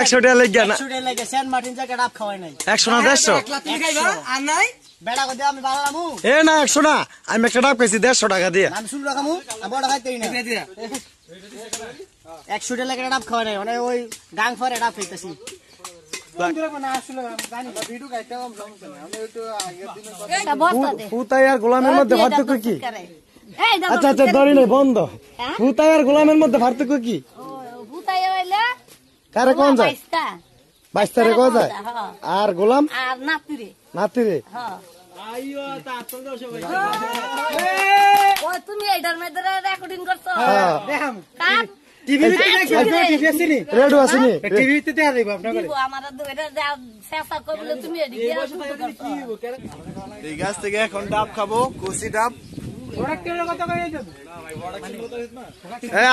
একশো টাকা লেগে না একশো না দেড়শো এ না একশো না আমি একটা ডাব খাইছি দেড়শো টাকা দিয়ে একশো টাকা লেগে ডাব খাওয়া নাই মানে ওই গাং ফরে ডাব খাইতেছি গোলামের মধ্যে কি আচ্ছা আচ্ছা দড়ি নেই বন্ধ হুতাই হ্যাঁ? আর গোলামের মধ্যে পার্থক্য কি কারে কোন যায় বাইশ তারে কোয়া যায় হ্যাঁ। আর গোলাম নাতি রে হ্যাঁ। তুমি এই গাছ থেকে এখন ডাব খাবো কষি ডাব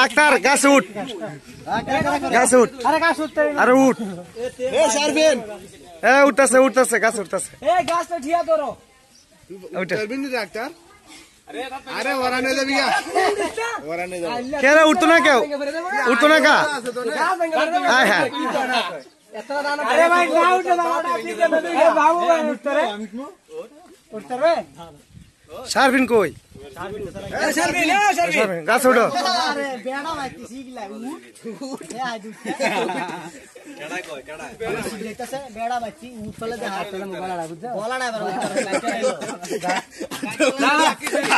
আক্তার গাছ উঠ গাছ উঠ আরে গাছ উঠতে আরে উঠ এ সারবেন এ উঠতেছে উঠতেছে গাছ উঠতেছে এ গাছ তো ঠিয়া ধরো উঠবেন না আক্তার আরে ওরা নে যাবি গা ওরা নে যাবি কে রে উঠতো না কেউ উঠতো না গা হ্যাঁ হ্যাঁ আরে ভাই না উঠে না উঠে বাবু ভাই উঠতে রে উঠতে রে সারবিন কই গাছ উঠো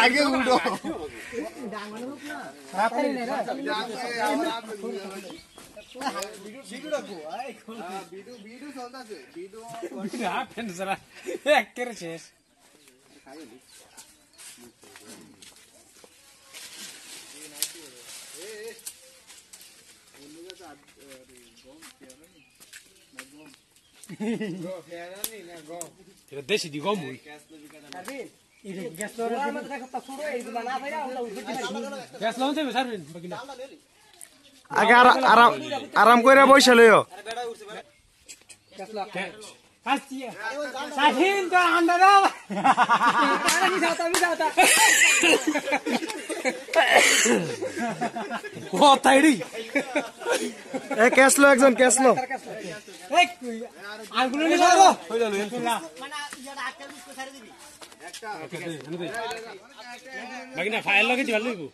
আগে উঠো শেষ এটা দেশি দি গম আরাম করে বসে লো শাসিন তোর আন্ডা দাও কথাইডি এ ক্যাশ একজন ক্যাশ লো বাকি না ফাইল লগে দিবার লাগবো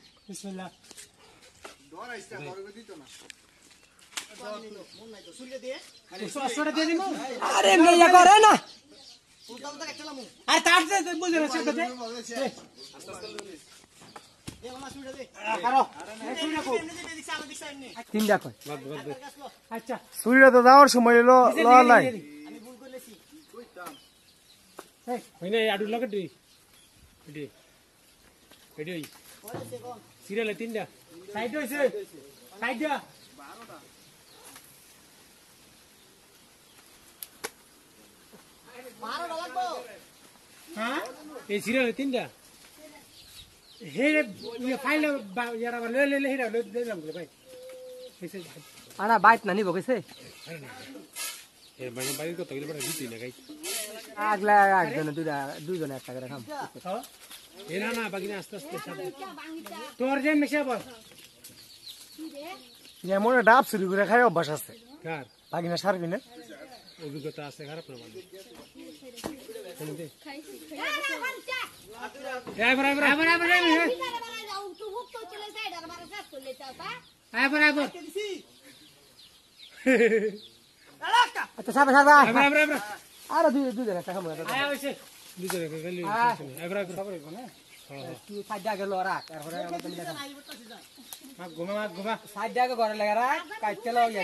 আরে মেয়ে করে না আরে তার বলতে সূর্যটা আচ্ছা। তো যাওয়ার সময় এলো নাই সিরিয়ালে তিনটা সাইড হয়েছে সাইড হ্যাঁ এই সিরিয়াল তিনটা হেরে ফাইল ইয়ারা লই লই হেরা লই দিলাম ভাই আনা বাইত না নিব কেসে এর মানে বাইত কত গেলে বড় দিতি না গাই আগলা একজন দুটা দুজন একটা করে খাম হ্যাঁ? এরা না বাকি আস্তে আস্তে তোর যে মিশে ডাব চুরি করে খাই অভ্যাস আছে অভিজ্ঞতা আছে খারাপ driver driver driver driver driver driver আচ্ছা সাবা সাবা ড্রাইভার ড্রাইভার আর দুই দুই জায়গা টাকা মারা আয় হইছে দুই জায়গা গেলি ড্রাইভার ড্রাইভার সব রেখো না তুই ঘরে মাগ রাখ কাইতে লাও ইয়া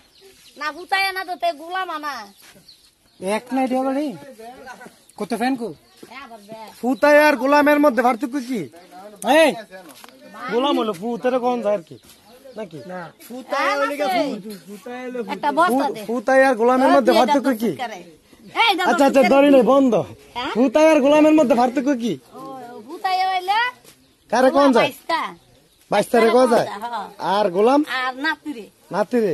না না তো তে এক নাই দেওয়া কত ফ্যান আর গোলামের মধ্যে পার্থক্য কি এই গোলাম হলো ফুতের কোন আর কি নাকি হ্যাঁ, আর গোলামের হ্যাঁ, মধ্যে কি আচ্ছা আচ্ছা বন্ধ হ্যাঁ? আর গোলামের মধ্যে কি কোন যায় বাইশ যায় আর গোলাম নাতিরে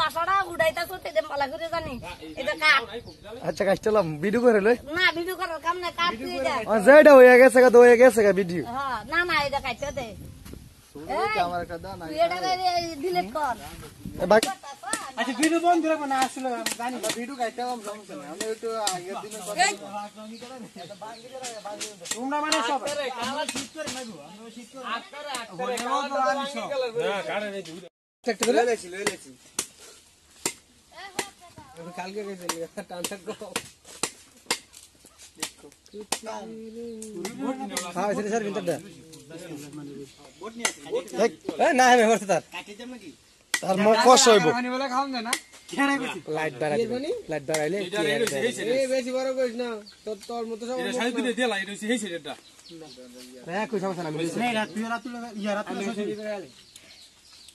বাসাটা উড়াইতাছো তেদের মালা করে জানি আচ্ছা, এটা কাট আচ্ছা কাট চলাম ভিডিও করে লই না ভিডিও করার কাম না কাট তুই যা আ যাইডা হইয়া গেছে গা দইয়া গেছে গা ভিডিও না না এটা কাটতে দে আচ্ছা ভিডিও আমি করতে হ্যাঁ, তার তার মো কষ্ট লাইট বাড়াই লাইট বাড়াইলে বেশি বড় কইস না তোর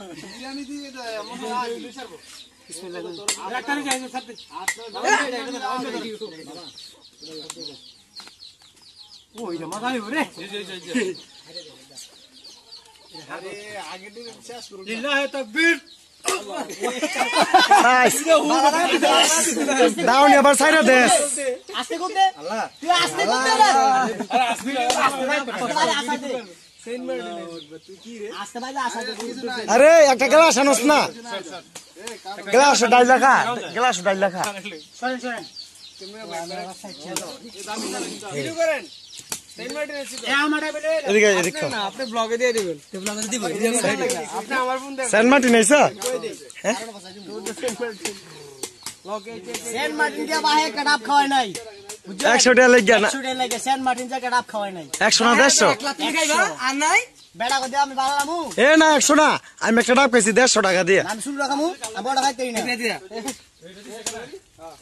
দাউনি আবার সাইডে দেশ আস্তে করতে আল্লাহ তুই আস্তে করতে আরে আস্তে আরে আস্তে আরে আস্তে আরে একটা গ্লাস আনোস না গ্লাস ডাইল দেখা গ্লাস ডাইল দেখা সেন্ট হ্যাঁ? খাওয়ায় নাই একশো টাকা লেগে না একশো টাকা লেগে সেন্ট মার্টিন জায়গা ডাব খাওয়াই নাই একশো না দেড়শো আর নাই বেড়া কদে আমি বাড়ালামু এ না একশো না আমি একটা ডাব খাইছি দেড়শো টাকা দিয়ে আমি শুরু রাখামু আমি বড় খাইতেই না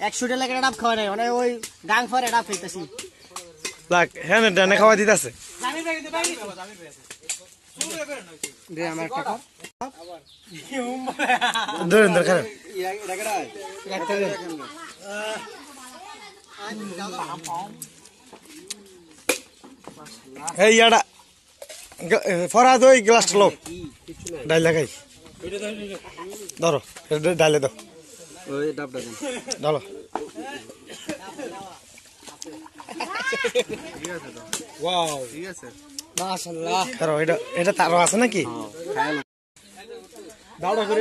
একশো টাকা লেগে ডাব খাওয়াই নাই মানে ওই গাং ফরে ডাব খাইতেছি লাগ হ্যাঁ ডানে খাওয়া দিতেছে আমার টাকা ধরেন দরকার এই ইয়াটা ফরাদ ওই গ্লাসটা লোক ডাল দেখাই ধরো ডালে দাও ধরো এটা তারও আছে নাকি দাওড়া করে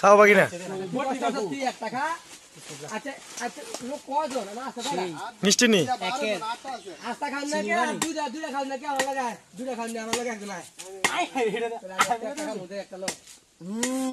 খাও বাকি না মিষ্টি নি আস্তা খান না কে দুটা দুটা খান না কে আমার লাগায় দুটা খান না আমার লাগায় একজন একটা লোক